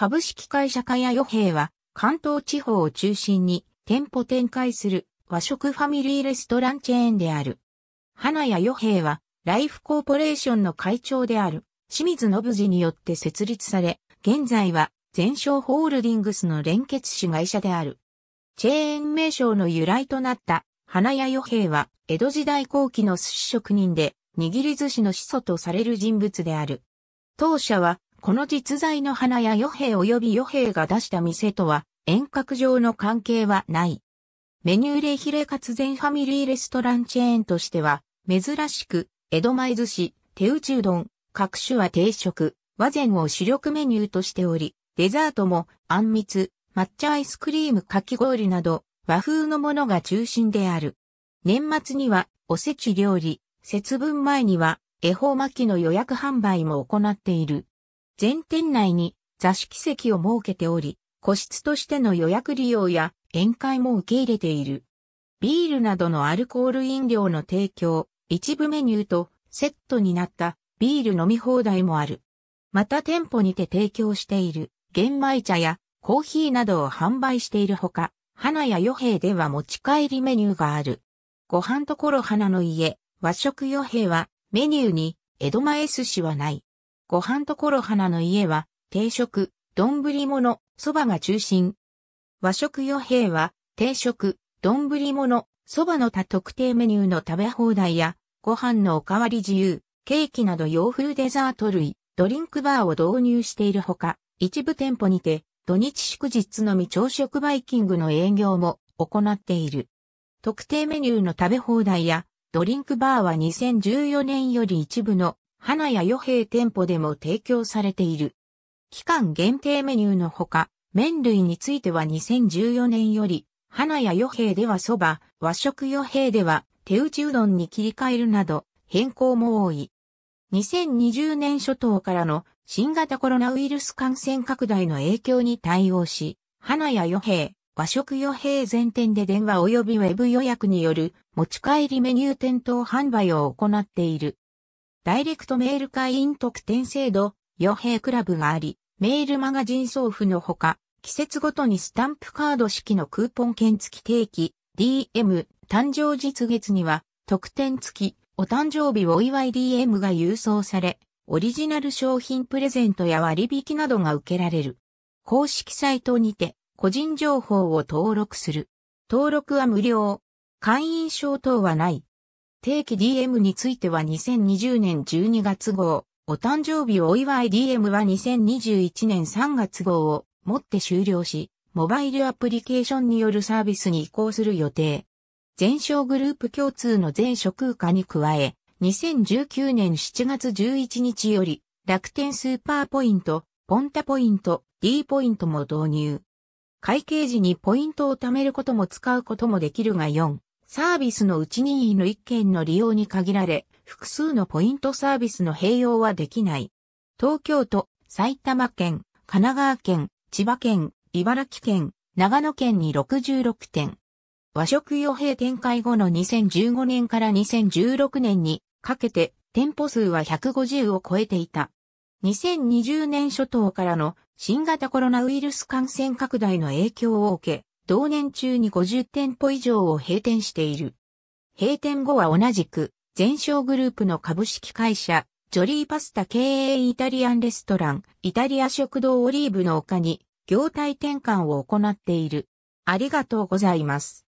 株式会社かや与兵は、関東地方を中心に店舗展開する和食ファミリーレストランチェーンである。花屋与兵は、ライフコーポレーションの会長である、清水信次によって設立され、現在は、全商ホールディングスの連結子会社である。チェーン名称の由来となった、花屋与兵は、江戸時代後期の寿司職人で、握り寿司の始祖とされる人物である。当社は、この実在の花や余兵及び余兵が出した店とは遠隔上の関係はない。メニュー例ヒレかつ全ファミリーレストランチェーンとしては、珍しく、江戸前寿司、手打ちうどん、各種は定食、和膳を主力メニューとしており、デザートも、あんみつ、抹茶アイスクリームかき氷など、和風のものが中心である。年末には、おせち料理、節分前には、恵方巻きの予約販売も行っている。全店内に座敷席を設けており、個室としての予約利用や宴会も受け入れている。ビールなどのアルコール飲料の提供、一部メニューとセットになったビール飲み放題もある。また店舗にて提供している玄米茶やコーヒーなどを販売しているほか、花や余兵では持ち帰りメニューがある。ご飯ところ花の家、和食余兵はメニューに江戸前寿司はない。ご飯ところ花の家は、定食、丼物、蕎麦が中心。和食与兵は、定食、丼物、蕎麦の他特定メニューの食べ放題や、ご飯のおかわり自由、ケーキなど洋風デザート類、ドリンクバーを導入しているほか、一部店舗にて、土日祝日のみ朝食バイキングの営業も行っている。特定メニューの食べ放題や、ドリンクバーは2014年より一部の花屋与兵店舗でも提供されている。期間限定メニューのほか、麺類については2014年より、花屋与兵では蕎麦、和食与兵では手打ちうどんに切り替えるなど、変更も多い。2020年初頭からの新型コロナウイルス感染拡大の影響に対応し、花屋与兵、和食与兵全店で電話及びウェブ予約による持ち帰りメニュー店頭販売を行っている。ダイレクトメール会員特典制度、傭兵クラブがあり、メールマガジン送付のほか、季節ごとにスタンプカード式のクーポン券付き定期、DM、誕生実月には、特典付き、お誕生日お祝い DM が郵送され、オリジナル商品プレゼントや割引などが受けられる。公式サイトにて、個人情報を登録する。登録は無料。会員証等はない。定期 DM については2020年12月号、お誕生日お祝い DM は2021年3月号をもって終了し、モバイルアプリケーションによるサービスに移行する予定。全商グループ共通の全職空化に加え、2019年7月11日より、楽天スーパーポイント、ポンタポイント、D ポイントも導入。会計時にポイントを貯めることも使うこともできるが4。サービスのうち任意の1件の利用に限られ、複数のポイントサービスの併用はできない。東京都、埼玉県、神奈川県、千葉県、茨城県、長野県に66点。和食予兵展開後の2015年から2016年にかけて店舗数は150を超えていた。2020年初頭からの新型コロナウイルス感染拡大の影響を受け、同年中に50店舗以上を閉店している。閉店後は同じく、全商グループの株式会社、ジョリーパスタ経営イタリアンレストラン、イタリア食堂オリーブの丘に、業態転換を行っている。ありがとうございます。